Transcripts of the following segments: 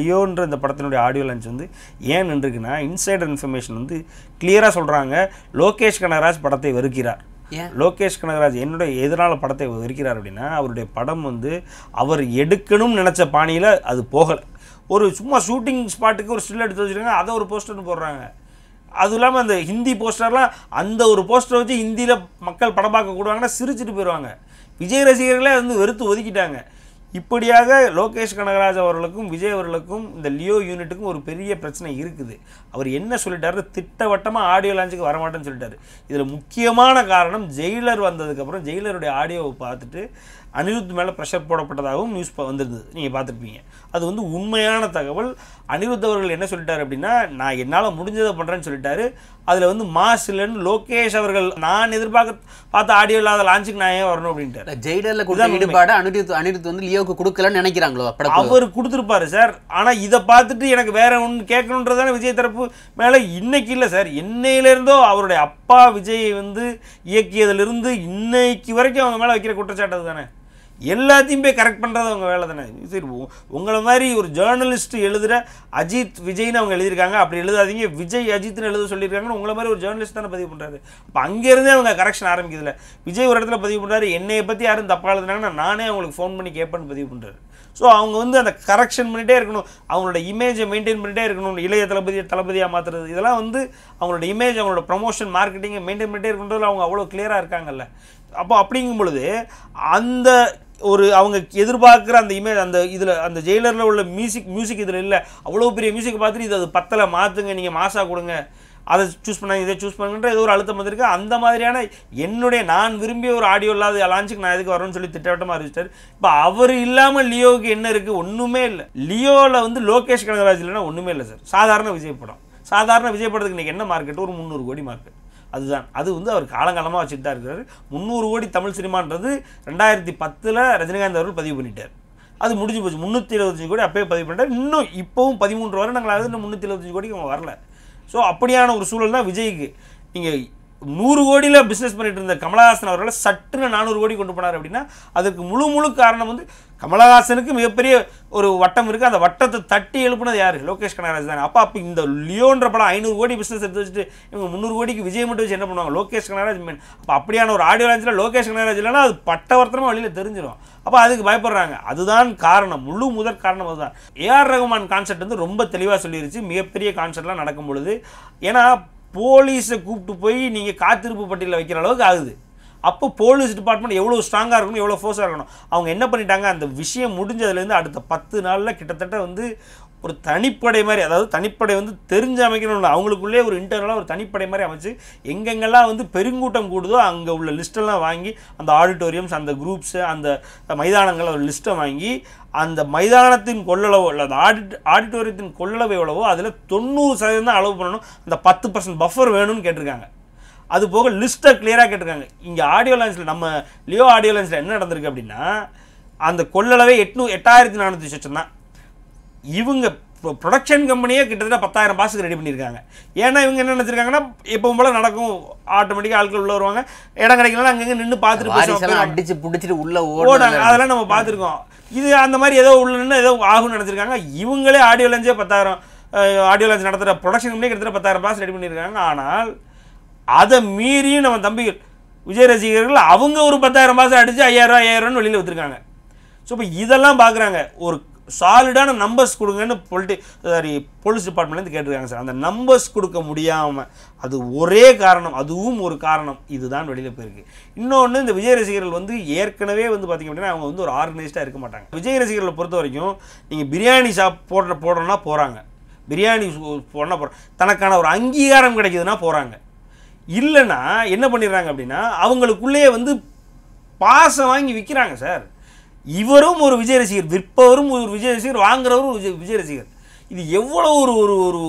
லியோன்ற இந்த படத்தினுடைய audio lunch வந்து ஏன் நின்றுக்குன்னா இன்சைடர் இன்ஃபர்மேஷன் வந்து கிளியராக சொல்கிறாங்க லோகேஷ் கனகராஜ் படத்தை வெறுக்கிறார் லோகேஷ் கனகராஜ் என்னுடைய எதிரான படத்தை வெறுக்கிறார் அப்படின்னா அவருடைய படம் வந்து அவர் எடுக்கணும்னு நினச்ச பாணியில் அது போகலை ஒரு சும்மா ஷூட்டிங் ஸ்பாட்டுக்கு ஒரு ஸ்டில் எடுத்து வச்சுருக்காங்க அதை ஒரு போஸ்டர்னு போடுறாங்க அதுவும் இல்லாமல் அந்த ஹிந்தி போஸ்டர்லாம் அந்த ஒரு போஸ்டரை வச்சு ஹிந்தியில் மக்கள் படம் பார்க்க கூடுவாங்கன்னா சிரிச்சிட்டு போயிடுவாங்க விஜய் ரசிகர்களே வந்து வெறுத்து ஒதுக்கிட்டாங்க இப்படியாக லோகேஷ் கனகராஜ் அவர்களுக்கும் விஜய் அவர்களுக்கும் இந்த லியோ யூனிட்டுக்கும் ஒரு பெரிய பிரச்சனை இருக்குது அவர் என்ன சொல்லிட்டாரு திட்டவட்டமாக ஆடியோ லான்ச்சுக்கு வரமாட்டேன்னு சொல்லிட்டாரு இதில் முக்கியமான காரணம் ஜெயிலர் வந்ததுக்கப்புறம் ஜெயிலருடைய ஆடியோவை பார்த்துட்டு அனிருத் மேலே ப்ரெஷர் போடப்பட்டதாகவும் நியூஸ் வந்திருந்தது நீங்கள் பார்த்துருப்பீங்க அது வந்து உண்மையான தகவல் அனிருத் அவர்கள் என்ன சொல்லிட்டார் அப்படின்னா நான் என்னால் முடிஞ்சதை பண்ணுறேன்னு சொல்லிட்டாரு அதில் வந்து மாஸ் இல்லைன்னு லோகேஷ் அவர்கள் நான் எதிர்பார்க்க பார்த்த ஆடியோ இல்லாத லான்ச்சுக்கு நான் ஏன் வரணும் அப்படின்ட்டு ஜெய்டரில் கொடுத்த ஈடுபாடு அனிருத் அனிருத் வந்து லியோக்கு கொடுக்கலன்னு நினைக்கிறாங்களோ அவர் கொடுத்துருப்பாரு சார் ஆனால் இதை பார்த்துட்டு எனக்கு வேற ஒன்று கேட்கணுன்றதான விஜய் தரப்பு மேலே இன்னைக்கு இல்லை சார் என்னையிலேருந்தோ அவருடைய அப்பா விஜயை வந்து இயக்கியதிலிருந்து இன்னைக்கு வரைக்கும் அவங்க மேலே வைக்கிற குற்றச்சாட்டு தானே எல்லாத்தையும் போய் கரெக்ட் பண்ணுறது அவங்க வேலை தானே சரி உங்களை மாதிரி ஒரு ஜேர்னலிஸ்ட் எழுதுகிற அஜித் விஜய்னு அவங்க எழுதியிருக்காங்க அப்படி எழுதாதீங்க விஜய் அஜித்னு எழுத சொல்லியிருக்காங்கன்னு உங்களை மாதிரி ஒரு ஜேர்னலிஸ்ட் தானே பதிவு பண்ணுறாரு இப்போ அங்கேருந்தே அவங்க கரெக்ஷன் ஆரம்பிக்கிறதுல விஜய் ஒரு இடத்துல பதிவு பண்ணுறாரு என்னையை பற்றி யாரும் தப்பாக எழுதுனாங்கன்னா நானே அவங்களுக்கு ஃபோன் பண்ணி கேட்பேன்னு பதிவு பண்ணுறாரு ஸோ அவங்க வந்து அந்த கரெக்ஷன் பண்ணிகிட்டே இருக்கணும் அவங்களோட இமேஜை மெயின்டைன் பண்ணிகிட்டே இருக்கணும் இளைய தளபதியை தளபதியாக மாற்றுறது இதெல்லாம் வந்து அவங்களோட இமேஜ் அவங்களோட ப்ரமோஷன் மார்க்கெட்டிங்கை மெயின்டைன் பண்ணிகிட்டே இருக்கின்றதில் அவங்க அவ்வளோ கிளியராக இருக்காங்கல்ல அப்போ அப்படிங்கும் பொழுது அந்த ஒரு அவங்க எதிர்பார்க்குற அந்த இமேஜ் அந்த இதில் அந்த ஜெயிலரில் உள்ள மியூசிக் மியூசிக் இதில் இல்லை அவ்வளோ பெரிய மியூசிக் பார்த்துட்டு இது அது பத்தில் மாற்றுங்க நீங்கள் மாசாக கொடுங்க அதை சூஸ் பண்ணாங்க இதை சூஸ் பண்ணுங்கன்ற ஏதோ ஒரு அழுத்தம் வந்திருக்கு அந்த மாதிரியான என்னுடைய நான் விரும்பிய ஒரு ஆடியோ இல்லாத லான்ச்சுக்கு நான் எதுக்கு வரணும்னு சொல்லி திட்டவட்டமாக அறிவிச்சிட்டார் இப்போ அவர் இல்லாமல் லியோவுக்கு என்ன இருக்குது ஒன்றுமே இல்லை லியோவில் வந்து லோகேஷ் கனகராஜ் இல்லைன்னா ஒன்றுமே இல்லை சார் சாதாரண விஜய் படம் சாதாரண விஜய் படத்துக்கு இன்றைக்கி என்ன மார்க்கெட் ஒரு முந்நூறு கோடி மார்க்கெட் அதுதான் அது வந்து அவர் காலங்காலமாக வச்சுட்டு தான் இருக்கிறார் முந்நூறு கோடி தமிழ் சினிமான்றது ரெண்டாயிரத்தி பத்தில் ரஜினிகாந்த் அவர்கள் பதிவு பண்ணிட்டார் அது முடிஞ்சு போச்சு முந்நூற்றி இருபத்தஞ்சு கோடி அப்பயே பதிவு பண்ணிட்டார் இன்னும் இப்போவும் பதிமூன்று வருடங்களாவது இன்னும் முந்நூற்றி இருபத்தஞ்சு கோடிக்கு அவங்க வரல ஸோ அப்படியான ஒரு சூழல் தான் விஜய்க்கு நீங்கள் நூறு கோடியில் பிஸ்னஸ் பண்ணிட்டு இருந்த கமலஹாசன் அவர்களை சட்டுன்னு நானூறு கோடி கொண்டு போனார் அப்படின்னா அதுக்கு முழு முழு காரணம் வந்து கமலஹாசனுக்கு மிகப்பெரிய ஒரு வட்டம் இருக்குது அந்த வட்டத்தை தட்டி எழுப்புனது யார் லோகேஷ் கனகராஜ் தானே அப்போ அப்போ இந்த லியோன்ற படம் ஐநூறு கோடி பிஸ்னஸ் எடுத்து வச்சுட்டு இவங்க முந்நூறு கோடிக்கு விஜய் மட்டும் வச்சு என்ன பண்ணுவாங்க லோகேஷ் கனகராஜ் மேன் அப்போ அப்படியான ஒரு ஆடியோ லான்ச்சில் லோகேஷ் கனகராஜ் இல்லைனா அது பட்டவர்த்தனமாக வழியில் தெரிஞ்சிடும் அப்போ அதுக்கு பயப்படுறாங்க அதுதான் காரணம் முழு முதற் காரணம் அதுதான் ஏஆர் ரகுமான் கான்செர்ட் வந்து ரொம்ப தெளிவாக சொல்லிருச்சு மிகப்பெரிய கான்செர்ட்லாம் நடக்கும் பொழுது ஏன்னா போலீஸை கூப்பிட்டு போய் நீங்கள் காத்திருப்பு பட்டியலில் வைக்கிற அளவுக்கு ஆகுது அப்போ போலீஸ் டிபார்ட்மெண்ட் எவ்வளோ ஸ்ட்ராங்காக இருக்கணும் எவ்வளோ ஃபோர்ஸாக இருக்கணும் அவங்க என்ன பண்ணிட்டாங்க அந்த விஷயம் முடிஞ்சதுலேருந்து அடுத்த பத்து நாளில் கிட்டத்தட்ட வந்து ஒரு தனிப்படை மாதிரி அதாவது தனிப்படை வந்து தெரிஞ்சு அமைக்கணும் அவங்களுக்குள்ளே ஒரு இன்டர்னலாக ஒரு தனிப்படை மாதிரி அமைச்சு எங்கெங்கெல்லாம் வந்து பெருங்கூட்டம் கூடுதோ அங்கே உள்ள லிஸ்ட்டெல்லாம் வாங்கி அந்த ஆடிட்டோரியம்ஸ் அந்த குரூப்ஸு அந்த மைதானங்கள் ஒரு லிஸ்ட்டை வாங்கி அந்த மைதானத்தின் கொள்ளளவோ இல்லை அந்த ஆடிட் ஆடிட்டோரியத்தின் கொள்ளளவு எவ்வளவோ அதில் தொண்ணூறு சதவீதம் தான் அளவு பண்ணணும் அந்த பத்து பர்சன்ட் பஃபர் வேணும்னு கேட்டிருக்காங்க அது போக லிஸ்ட்டை கிளியராக கேட்டிருக்காங்க இங்கே ஆடியோ லைன்ஸில் நம்ம லியோ ஆடியோ லைன்ஸில் என்ன நடந்திருக்கு அப்படின்னா அந்த கொள்ளளவே எட்நூ எட்டாயிரத்தி நானூற்றி சட்சம் தான் இவங்க ப்ரொடக்ஷன் கம்பெனியே கிட்டத்தட்ட பத்தாயிரம் பாஸுக்கு ரெடி பண்ணியிருக்காங்க ஏன்னா இவங்க என்ன நினச்சிருக்காங்கன்னா எப்பவும் போல் நடக்கும் ஆட்டோமேட்டிக்காக ஆட்கள் உள்ளே வருவாங்க இடம் கிடைக்கலாம் அங்கங்கே நின்று பார்த்துட்டு அடிச்சு பிடிச்சிட்டு உள்ளே ஓடணும் அதெல்லாம் நம்ம பார்த்துருக்கோம் இது அந்த மாதிரி ஏதோ உள்ள நின்று ஏதோ ஆகும்னு நினச்சிருக்காங்க இவங்களே ஆடியோ லஞ்சே பத்தாயிரம் ஆடியோ லஞ்ச் நடத்துகிற ப்ரொடக்ஷன் கம்பெனியே கிட்டத்தட்ட பத்தாயிரம் பாஸ் ரெடி பண்ணியிருக்காங்க ஆனால் அதை மீறியும் நம்ம தம்பிகள் விஜய் ரசிகர்கள் அவங்க ஒரு பத்தாயிரம் பாஸ் அடித்து ஐயாயிரம் ஐயாயிரம்னு வெளியில் வச்சுருக்காங்க ஸோ இப்போ இதெல்லாம் பார்க்குறாங்க ஒரு சாலிடான நம்பர்ஸ் கொடுங்கன்னு பொலிட்டி சாரி போலீஸ் டிபார்ட்மெண்ட்லேருந்து கேட்டிருக்காங்க சார் அந்த நம்பர்ஸ் கொடுக்க முடியாமல் அது ஒரே காரணம் அதுவும் ஒரு காரணம் இதுதான் வெளியில் போயிருக்கு இன்னொன்று இந்த விஜய் ரசிகர்கள் வந்து ஏற்கனவே வந்து பார்த்திங்க அப்படின்னா அவங்க வந்து ஒரு ஆர்கனைஸ்டாக இருக்க மாட்டாங்க விஜய் ரசிகர்களை பொறுத்த வரைக்கும் நீங்கள் பிரியாணி ஷாப் போடுற போடுறோன்னா போகிறாங்க பிரியாணி போனால் போகிறோம் தனக்கான ஒரு அங்கீகாரம் கிடைக்குதுன்னா போகிறாங்க இல்லைன்னா என்ன பண்ணிடுறாங்க அப்படின்னா அவங்களுக்குள்ளேயே வந்து பாசம் வாங்கி விற்கிறாங்க சார் இவரும் ஒரு விஜய் ரசிகர் விற்பவரும் ஒரு விஜய் ரசிகர் வாங்குறவரும் ஒரு விஜய் ரசிகர் இது எவ்வளோ ஒரு ஒரு ஒரு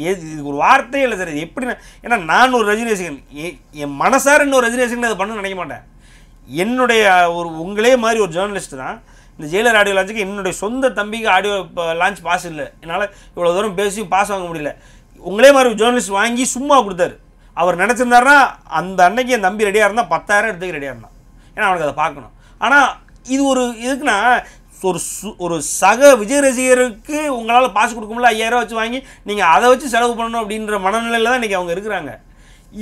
இது ஒரு வார்த்தையே இல்லை சார் இது எப்படி ஏன்னா நான் ஒரு ரஜினி ரசிகன் என் மனசார இன்னொரு ரஜினி ரசிகன் அதை பண்ண நினைக்க மாட்டேன் என்னுடைய ஒரு உங்களே மாதிரி ஒரு ஜேர்னலிஸ்ட் தான் இந்த ஜெயிலர் ஆடியோ லான்ச்சுக்கு என்னுடைய சொந்த தம்பிக்கு ஆடியோ லான்ச் பாஸ் இல்லை என்னால் இவ்வளோ தூரம் பேசி பாஸ் வாங்க முடியல உங்களே மாதிரி ஒரு ஜேர்னலிஸ்ட் வாங்கி சும்மா கொடுத்தாரு அவர் நினச்சிருந்தாருன்னா அந்த அன்னைக்கு என் தம்பி ரெடியாக இருந்தால் பத்தாயிரம் எடுத்துக்க ரெடியாக இருந்தான் ஏன்னா அவனுக்கு அதை பார்க்கணும் ஆனால் இது ஒரு இதுக்குன்னா ஒரு சு ஒரு சக விஜய் ரசிகருக்கு உங்களால் பாசு முடியல ஐயாயிரம் வச்சு வாங்கி நீங்கள் அதை வச்சு செலவு பண்ணணும் அப்படின்ற மனநிலையில் தான் இன்றைக்கி அவங்க இருக்கிறாங்க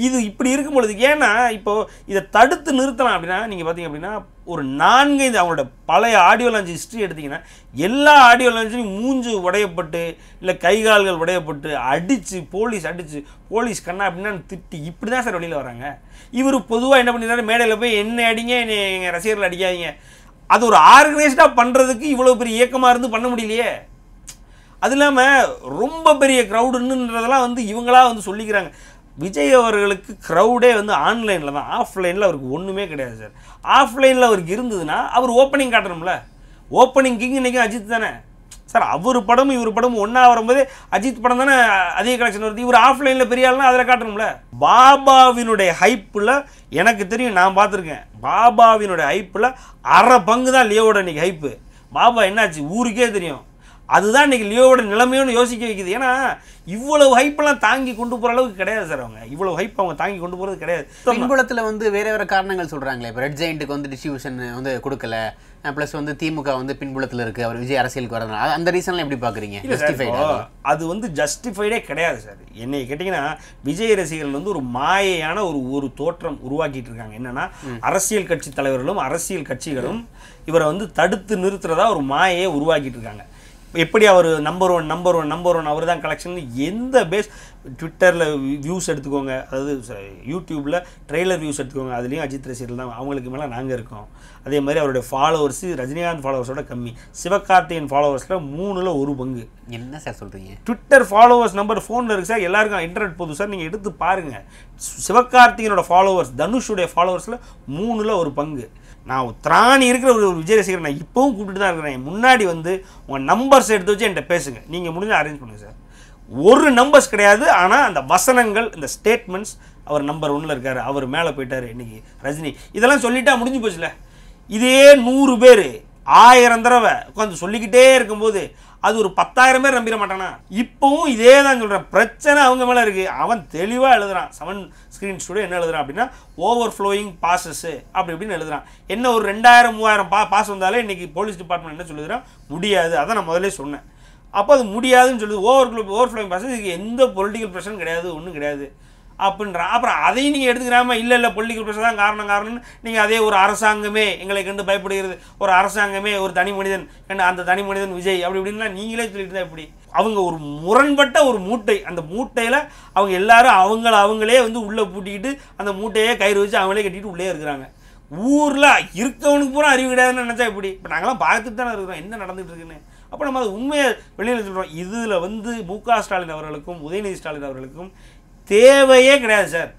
இது இப்படி இருக்கும் பொழுது ஏன்னா இப்போது இதை தடுத்து நிறுத்தலாம் அப்படின்னா நீங்கள் பார்த்தீங்க அப்படின்னா ஒரு நான்கு இந்த அவங்களோட பழைய ஆடியோ லான்ச் ஹிஸ்ட்ரி எடுத்திங்கன்னா எல்லா ஆடியோ லான்ச்சும் மூஞ்சு உடையப்பட்டு இல்லை கை கால்கள் உடையப்பட்டு அடித்து போலீஸ் அடித்து போலீஸ் கண்ணா அப்படின்னா திட்டி இப்படி தான் சார் வெளியில் வராங்க இவர் பொதுவாக என்ன பண்ணிடுறாரு மேடையில் போய் என்ன அடிங்க என்னை எங்கள் ரசிகர்கள் அடிக்காதீங்க அது ஒரு ஆர்கனைஸ்டாக பண்ணுறதுக்கு இவ்வளோ பெரிய இயக்கமாக இருந்து பண்ண முடியலையே அது இல்லாமல் ரொம்ப பெரிய க்ரௌடுன்னுன்றதெல்லாம் வந்து இவங்களா வந்து சொல்லிக்கிறாங்க விஜய் அவர்களுக்கு க்ரௌடே வந்து ஆன்லைனில் தான் ஆஃப்லைனில் அவருக்கு ஒன்றுமே கிடையாது சார் ஆஃப்லைனில் அவருக்கு இருந்ததுன்னா அவர் ஓப்பனிங் காட்டணும்ல கிங் இன்றைக்கும் அஜித் தானே சார் அவர் படமும் இவர் படமும் ஒன்றா வரும்போது அஜித் படம் தானே அதிக கலெக்ஷன் வருது இவர் ஆஃப்லைனில் பெரிய ஆள்னா அதில் காட்டணும்ல பாபாவினுடைய ஹைப்பில் எனக்கு தெரியும் நான் பார்த்துருக்கேன் பாபாவினுடைய ஹைப்பில் அரை பங்கு தான் லியோட இன்னைக்கு ஹைப்பு பாபா என்னாச்சு ஊருக்கே தெரியும் அதுதான் இன்றைக்கி லியோவோட நிலைமையோன்னு யோசிக்க வைக்குது ஏன்னா இவ்வளவு ஹைப்பெல்லாம் தாங்கி கொண்டு போகிற அளவுக்கு கிடையாது சார் அவங்க இவ்வளவு ஹைப் அவங்க தாங்கி கொண்டு போகிறது கிடையாது பின்புலத்தில் வந்து வேறு வேறு காரணங்கள் சொல்கிறாங்களே இப்போ ரெட் ஜெயிண்ட்டுக்கு வந்து டிஸ்ட்ரிபியூஷன் வந்து கொடுக்கல ப்ளஸ் வந்து திமுக வந்து பின்புலத்தில் இருக்குது அவர் விஜய் அரசியலுக்கு வரதுனால அந்த ரீசன்லாம் எப்படி பார்க்குறீங்க அது வந்து ஜஸ்டிஃபைடே கிடையாது சார் என்னை கேட்டிங்கன்னா விஜய் ரசிகர்கள் வந்து ஒரு மாயையான ஒரு ஒரு தோற்றம் உருவாக்கிட்டு இருக்காங்க என்னென்னா அரசியல் கட்சி தலைவர்களும் அரசியல் கட்சிகளும் இவரை வந்து தடுத்து நிறுத்துறதா ஒரு மாயையை உருவாக்கிட்டு இருக்காங்க எப்படி அவர் number one number one number one அவர் தான் கலெக்ஷன் எந்த பேஸ் ட்விட்டரில் வியூஸ் எடுத்துக்கோங்க அதாவது யூடியூப்பில் ட்ரெய்லர் வியூஸ் எடுத்துக்கோங்க அதுலேயும் அஜித் ரசிகர்கள் தான் அவங்களுக்கு மேலே நாங்கள் இருக்கோம் அதே மாதிரி அவருடைய ஃபாலோவர்ஸ் ரஜினிகாந்த் ஃபாலோவர்ஸோட கம்மி சிவகார்த்திகேயன் ஃபாலோவர்ஸில் மூணில் ஒரு பங்கு என்ன சார் சொல்கிறீங்க ட்விட்டர் ஃபாலோவர்ஸ் நம்பர் ஃபோனில் இருக்குது சார் எல்லாருக்கும் இன்டர்நெட் போதும் சார் நீங்கள் எடுத்து பாருங்கள் சிவகார்த்திகனோட ஃபாலோவர்ஸ் தனுஷுடைய ஃபாலோவர்ஸில் மூணில் ஒரு பங்கு நான் திராணி இருக்கிற ஒரு விஜய் ரசிகர் நான் இப்போவும் கூப்பிட்டு தான் இருக்கிறேன் முன்னாடி வந்து உங்கள் நம்பர்ஸ் எடுத்து வச்சு என்கிட்ட பேசுங்க நீங்கள் முடிஞ்ச அரேஞ்ச் பண்ணுங்கள் சார் ஒரு நம்பர்ஸ் கிடையாது ஆனால் அந்த வசனங்கள் இந்த ஸ்டேட்மெண்ட்ஸ் அவர் நம்பர் ஒன்றில் இருக்கார் அவர் மேலே போயிட்டார் இன்றைக்கி ரஜினி இதெல்லாம் சொல்லிட்டா முடிஞ்சு போச்சுல இதே நூறு பேர் ஆயிரம் தடவை உட்காந்து சொல்லிக்கிட்டே இருக்கும்போது அது ஒரு பத்தாயிரம் பேர் நம்பிட மாட்டானா இப்போவும் இதே தான் சொல்கிறேன் பிரச்சனை அவங்க மேலே இருக்குது அவன் தெளிவாக எழுதுறான் செவன் ஸ்க்ரீன் ஸ்டூடியோ என்ன எழுதுறான் அப்படின்னா ஓவர் ஃப்ளோயிங் பாசஸ் அப்படி இப்படின்னு எழுதுறான் என்ன ஒரு ரெண்டாயிரம் மூவாயிரம் பா பாஸ் வந்தாலே இன்றைக்கி போலீஸ் டிபார்ட்மெண்ட் என்ன சொல்லுறான் முடியாது அதான் நான் முதலே சொன்னேன் அப்போ அது முடியாதுன்னு சொல்லுது ஓவர் ஓவர் ஃப்ளோயிங் பாசஸ் இதுக்கு எந்த பொலிட்டிக்கல் பிரச்சனை கிடையாது ஒன்றும் கிடையாது அப்படின்ற அப்புறம் அதையும் நீங்கள் எடுத்துக்கிறாம இல்லை இல்லை பொலிட்டிக்கல் ப்ரெஷர் தான் காரணம் காரணம்னு நீங்கள் அதே ஒரு அரசாங்கமே எங்களை கண்டு பயப்படுகிறது ஒரு அரசாங்கமே ஒரு தனி மனிதன் கண்டு அந்த தனி மனிதன் விஜய் அப்படி இப்படின்னா நீங்களே சொல்லிட்டு தான் இப்படி அவங்க ஒரு முரண்பட்ட ஒரு மூட்டை அந்த மூட்டையில் அவங்க எல்லாரும் அவங்கள அவங்களே வந்து உள்ளே பூட்டிக்கிட்டு அந்த மூட்டையே கயிறு வச்சு அவங்களே கட்டிட்டு உள்ளே இருக்கிறாங்க ஊரில் இருக்கவனுக்கு பூரா அறிவு கிடையாதுன்னு நினச்சா இப்படி இப்போ நாங்களாம் பார்த்துட்டு தானே இருக்கிறோம் என்ன நடந்துகிட்டு இருக்குன்னு அப்போ நம்ம அது உண்மையை வெளியில் சொல்கிறோம் இதில் வந்து மு க ஸ்டாலின் அவர்களுக்கும் உதயநிதி ஸ்டாலின் அவர்களுக்கும் தேவையே கிடையாது சார்